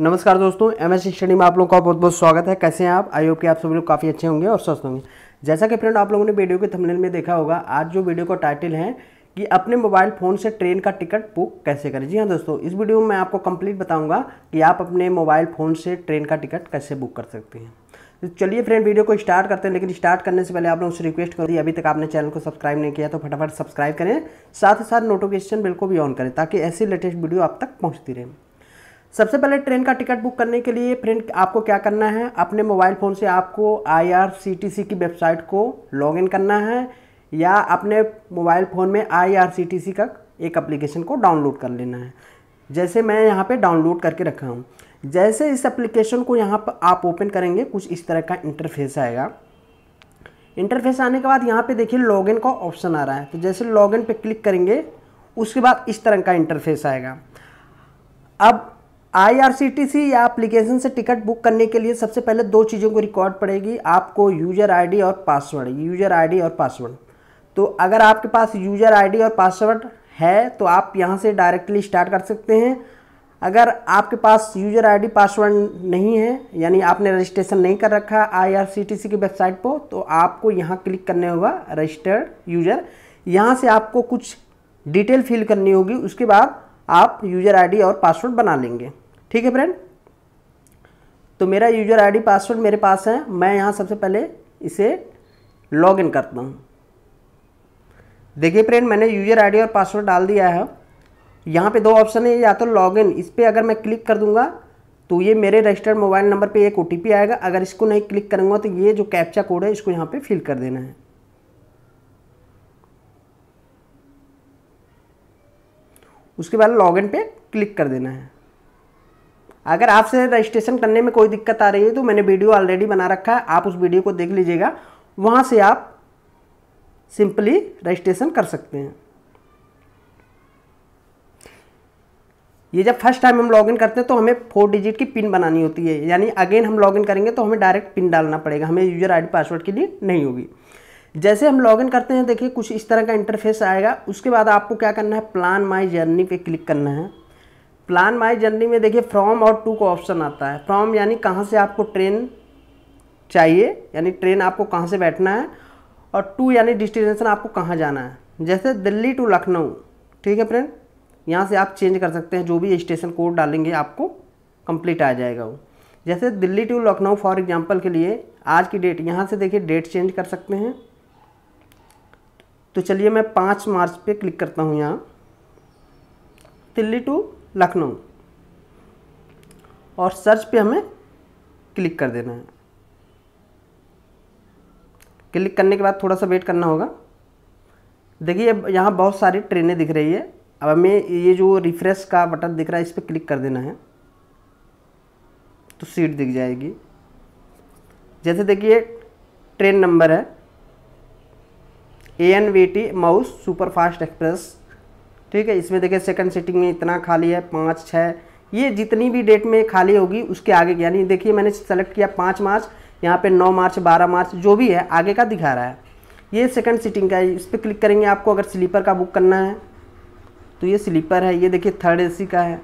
नमस्कार दोस्तों M S study में आप लोगों का बहुत बहुत स्वागत है कैसे हैं आप आई होप कि आप सभी लोग काफ़ी अच्छे होंगे और स्वस्थ होंगे जैसा कि फ्रेंड आप लोगों ने वीडियो के थंबनेल में देखा होगा आज जो वीडियो का टाइटल है कि अपने मोबाइल फ़ोन से ट्रेन का टिकट बुक कैसे करें जी हाँ दोस्तों इस वीडियो में मैं आपको कंप्लीट बताऊँगा कि आप अपने मोबाइल फ़ोन से ट्रेन का टिकट कैसे बुक कर सकते हैं तो चलिए फ्रेंड वीडियो को स्टार्ट करते हैं लेकिन स्टार्ट करने से पहले आप लोगों से रिक्वेस्ट करूँ अभी तक आपने चैनल को सब्सक्राइब नहीं किया तो फटाफट सब्सक्राइब करें साथ ही साथ नोटिफिकेशन बिल्कुल भी ऑन करें ताकि ऐसी लेटेस्ट वीडियो आप तक पहुँचती रहे सबसे पहले ट्रेन का टिकट बुक करने के लिए फ्रेंड आपको क्या करना है अपने मोबाइल फ़ोन से आपको आई की वेबसाइट को लॉग करना है या अपने मोबाइल फ़ोन में आई का एक एप्लीकेशन को डाउनलोड कर लेना है जैसे मैं यहाँ पे डाउनलोड करके रखा हूँ जैसे इस एप्लीकेशन को यहाँ पर आप ओपन करेंगे कुछ इस तरह का इंटरफेस आएगा इंटरफेस आने के बाद यहाँ पे देखिए लॉगिन का ऑप्शन आ रहा है तो जैसे लॉगिन पे क्लिक करेंगे उसके बाद इस तरह का इंटरफेस आएगा अब आईआरसीटीसी या एप्लीकेशन से टिकट बुक करने के लिए सबसे पहले दो चीज़ों को रिकॉर्ड पड़ेगी आपको यूजर आईडी और पासवर्ड यूजर आईडी और पासवर्ड तो अगर आपके पास यूजर आईडी और पासवर्ड है तो आप यहाँ से डायरेक्टली स्टार्ट कर सकते हैं अगर आपके पास यूजर आईडी पासवर्ड नहीं है यानी आपने रजिस्ट्रेशन नहीं कर रखा आई की वेबसाइट पर तो आपको यहाँ क्लिक करने होगा रजिस्टर्ड यूजर यहाँ से आपको कुछ डिटेल फिल करनी होगी उसके बाद आप यूजर आईडी और पासवर्ड बना लेंगे ठीक है फ्रेंड तो मेरा यूजर आईडी पासवर्ड मेरे पास है मैं यहाँ सबसे पहले इसे लॉग इन करता हूँ देखिए फ्रेंड मैंने यूजर आईडी और पासवर्ड डाल दिया है यहाँ पे दो ऑप्शन है या तो लॉग इन इस पर अगर मैं क्लिक कर दूंगा तो ये मेरे रजिस्टर्ड मोबाइल नंबर पे एक ओ आएगा अगर इसको नहीं क्लिक करूँगा तो ये जो कैप्चा कोड है इसको यहाँ पर फिल कर देना है उसके बाद लॉगिन पे क्लिक कर देना है अगर आपसे रजिस्ट्रेशन करने में कोई दिक्कत आ रही है तो मैंने वीडियो ऑलरेडी बना रखा है आप उस वीडियो को देख लीजिएगा वहाँ से आप सिंपली रजिस्ट्रेशन कर सकते हैं ये जब फर्स्ट टाइम हम लॉगिन करते हैं तो हमें फोर डिजिट की पिन बनानी होती है यानी अगेन हम लॉगिन करेंगे तो हमें डायरेक्ट पिन डालना पड़ेगा हमें यूजर आईडी पासवर्ड के लिए नहीं होगी जैसे हम लॉगिन करते हैं देखिए कुछ इस तरह का इंटरफेस आएगा उसके बाद आपको क्या करना है प्लान माई जर्नी पे क्लिक करना है प्लान माई जर्नी में देखिए फ्रॉम और टू का ऑप्शन आता है फ्रॉम यानी कहाँ से आपको ट्रेन चाहिए यानी ट्रेन आपको कहाँ से बैठना है और टू यानी डिस्टिनेशन आपको कहाँ जाना है जैसे दिल्ली टू लखनऊ ठीक है फ्रेंड यहाँ से आप चेंज कर सकते हैं जो भी स्टेशन कोड डालेंगे आपको कंप्लीट आ जाएगा वो जैसे Delhi to Lucknow for example के लिए आज की डेट यहाँ से देखिए डेट चेंज कर सकते हैं तो चलिए मैं पाँच मार्च पे क्लिक करता हूँ यहाँ दिल्ली टू लखनऊ और सर्च पे हमें क्लिक कर देना है क्लिक करने के बाद थोड़ा सा वेट करना होगा देखिए अब यहाँ बहुत सारी ट्रेनें दिख रही है अब हमें ये जो रिफ्रेश का बटन दिख रहा है इस पर क्लिक कर देना है तो सीट दिख जाएगी जैसे देखिए ट्रेन नंबर है A N V T Mau superfast express ठीक है इसमें देखिए सेकंड सीटिंग में इतना खाली है पाँच छः ये जितनी भी डेट में खाली होगी उसके आगे यानी देखिए मैंने सेलेक्ट किया पाँच मार्च यहाँ पे नौ मार्च बारह मार्च जो भी है आगे का दिखा रहा है ये सेकंड सीटिंग का है इस पर क्लिक करेंगे आपको अगर स्लीपर का बुक करना है तो ये स्लीपर है ये देखिए थर्ड ए का है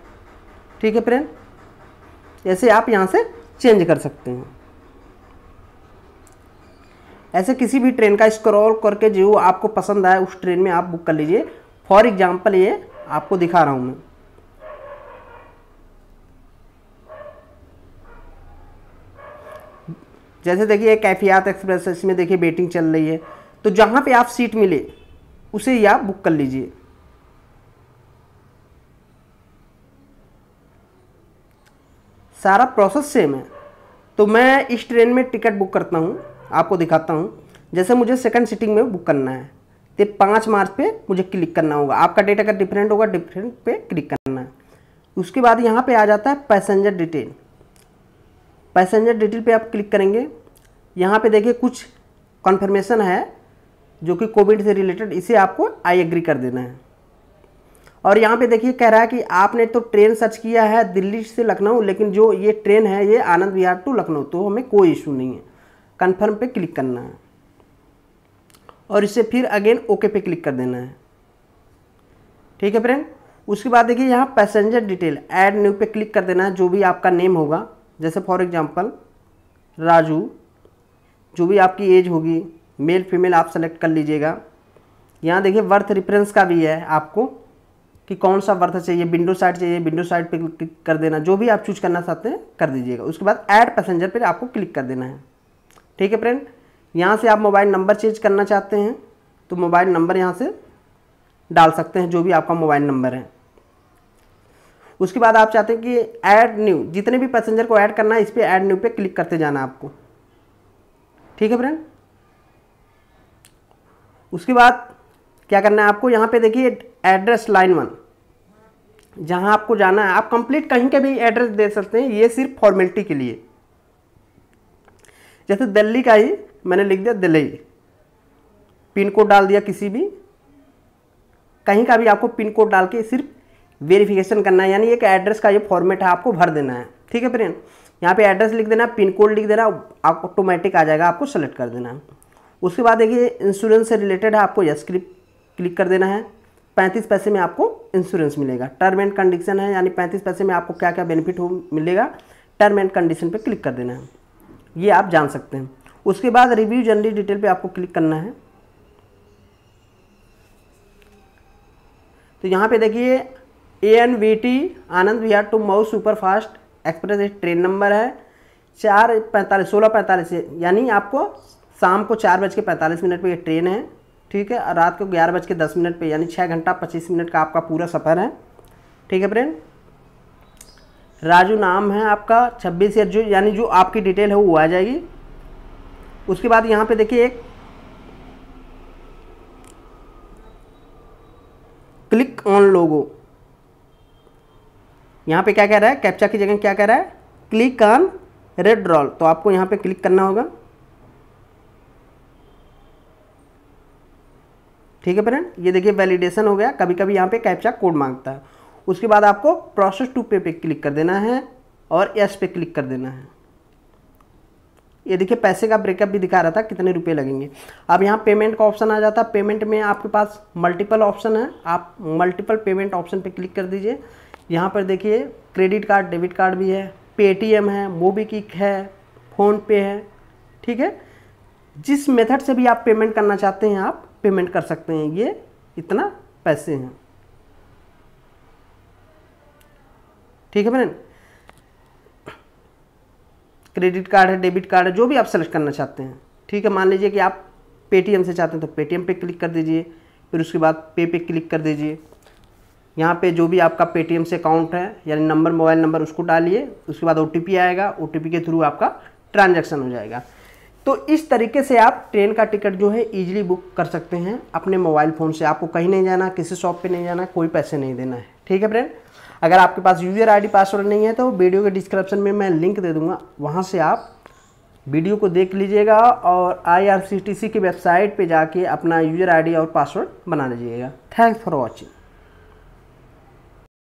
ठीक है फ्रेंड ऐसे आप यहाँ से चेंज कर सकते हैं ऐसे किसी भी ट्रेन का स्क्रॉल करके जो आपको पसंद आए उस ट्रेन में आप बुक कर लीजिए फॉर एग्जाम्पल ये आपको दिखा रहा हूँ मैं जैसे देखिए कैफियात एक्सप्रेस इसमें देखिए बेटिंग चल रही है तो जहाँ पे आप सीट मिले उसे ही आप बुक कर लीजिए सारा प्रोसेस सेम है तो मैं इस ट्रेन में टिकट बुक करता हूँ आपको दिखाता हूँ जैसे मुझे सेकंड सीटिंग में बुक करना है तो पाँच मार्च पे मुझे क्लिक करना होगा आपका डेट अगर डिफरेंट होगा डिफरेंट पे क्लिक करना है उसके बाद यहाँ पे आ जाता है पैसेंजर डिटेल पैसेंजर डिटेल पे आप क्लिक करेंगे यहाँ पे देखिए कुछ कन्फर्मेशन है जो कि कोविड से रिलेटेड इसे आपको आई एग्री कर देना है और यहाँ पे देखिए कह रहा है कि आपने तो ट्रेन सर्च किया है दिल्ली से लखनऊ लेकिन जो ये ट्रेन है ये आनंद विहार टू लखनऊ तो हमें कोई इशू नहीं है कन्फर्म पे क्लिक करना है और इसे फिर अगेन ओके पे क्लिक कर देना है ठीक है फ्रेंड उसके बाद देखिए यहाँ पैसेंजर डिटेल ऐड न्यू पे क्लिक कर देना है जो भी आपका नेम होगा जैसे फॉर एग्जांपल राजू जो भी आपकी एज होगी मेल फीमेल आप सेलेक्ट कर लीजिएगा यहाँ देखिए बर्थ रिफरेंस का भी है आपको कि कौन सा बर्थ चाहिए विंडो साइड चाहिए विंडो साइड पे क्लिक कर देना जो भी आप चूज करना चाहते हैं कर दीजिएगा उसके बाद ऐड पैसेंजर पर आपको क्लिक कर देना है ठीक है फ्रेंड यहाँ से आप मोबाइल नंबर चेंज करना चाहते हैं तो मोबाइल नंबर यहाँ से डाल सकते हैं जो भी आपका मोबाइल नंबर है उसके बाद आप चाहते हैं कि ऐड न्यू जितने भी पैसेंजर को ऐड करना है इस पर ऐड न्यू पे क्लिक करते जाना आपको ठीक है फ्रेंड उसके बाद क्या करना है आपको यहाँ पे देखिए एड्रेस लाइन वन जहाँ आपको जाना है आप कंप्लीट कहीं का भी एड्रेस दे सकते हैं ये सिर्फ फॉर्मेलिटी के लिए जैसे दिल्ली का ही मैंने लिख दिया दिल्ली पिन कोड डाल दिया किसी भी कहीं का भी आपको पिन कोड डाल के सिर्फ वेरिफिकेशन करना है यानी एक एड्रेस का ये फॉर्मेट है आपको भर देना है ठीक है फ्रेंड यहाँ पे एड्रेस लिख देना पिन कोड लिख देना आप ऑटोमेटिक आ जाएगा आपको सेलेक्ट कर देना है उसके बाद देखिए इंश्योरेंस से रिलेटेड है आपको यस क्लिक क्लिक कर देना है पैंतीस पैसे में आपको इंश्योरेंस मिलेगा टर्म एंड कंडीशन है यानी पैंतीस पैसे में आपको क्या क्या बेनिफिट हो मिलेगा टर्म एंड कंडीशन पर क्लिक कर देना है ये आप जान सकते हैं उसके बाद रिव्यू जनरली डिटेल पे आपको क्लिक करना है तो यहाँ पे देखिए A N V T Anand Vihar to Mau superfast express train number है चार पैंतालीस सोलह पैंतालीस यानी आपको शाम को चार बज के पैंतालीस मिनट पर यह ट्रेन है ठीक है और रात को ग्यारह बज के दस मिनट पर यानी छः घंटा पच्चीस मिनट का आपका पूरा सफ़र है ठीक है फ्रेंड राजू नाम है आपका छब्बीस या जो यानी जो आपकी डिटेल है वो आ जाएगी उसके बाद यहाँ पे देखिए एक क्लिक ऑन लोगो यहाँ पे क्या कह रहा है कैप्चा की जगह क्या कह रहा है क्लिक ऑन रेड रॉल तो आपको यहाँ पे क्लिक करना होगा ठीक है फ्रेंड ये देखिए वैलिडेशन हो गया कभी कभी यहाँ पे कैप्चा कोड मांगता है उसके बाद आपको प्रोसेस टू पे पे क्लिक कर देना है और यस पे क्लिक कर देना है ये देखिए पैसे का ब्रेकअप भी दिखा रहा था कितने रुपए लगेंगे अब यहाँ पेमेंट का ऑप्शन आ जाता है पेमेंट में आपके पास मल्टीपल ऑप्शन है आप मल्टीपल पेमेंट ऑप्शन पे क्लिक कर दीजिए यहाँ पर देखिए क्रेडिट कार्ड डेबिट कार्ड भी है पेटीएम है मोबीकिक है फ़ोनपे है ठीक है जिस मेथड से भी आप पेमेंट करना चाहते हैं आप पेमेंट कर सकते हैं ये इतना पैसे हैं ठीक है बहन क्रेडिट कार्ड है डेबिट कार्ड है जो भी आप सेलेक्ट करना चाहते हैं ठीक है मान लीजिए कि आप पेटीएम से चाहते हैं तो पेटीएम पे क्लिक कर दीजिए फिर उसके बाद पे पे क्लिक कर दीजिए यहाँ पे जो भी आपका पेटीएम से अकाउंट है यानी नंबर मोबाइल नंबर उसको डालिए उसके बाद ओ आएगा ओ के थ्रू आपका ट्रांजेक्शन हो जाएगा तो इस तरीके से आप ट्रेन का टिकट जो है ईजिली बुक कर सकते हैं अपने मोबाइल फ़ोन से आपको कहीं नहीं जाना किसी शॉप पर नहीं जाना कोई पैसे नहीं देना है ठीक है फ्रेंड अगर आपके पास यूजर आईडी पासवर्ड नहीं है तो वीडियो के डिस्क्रिप्शन में मैं लिंक दे दूंगा वहाँ से आप वीडियो को देख लीजिएगा और आई की वेबसाइट पर जाके अपना यूजर आई और पासवर्ड बना लीजिएगा थैंक्स फॉर वॉचिंग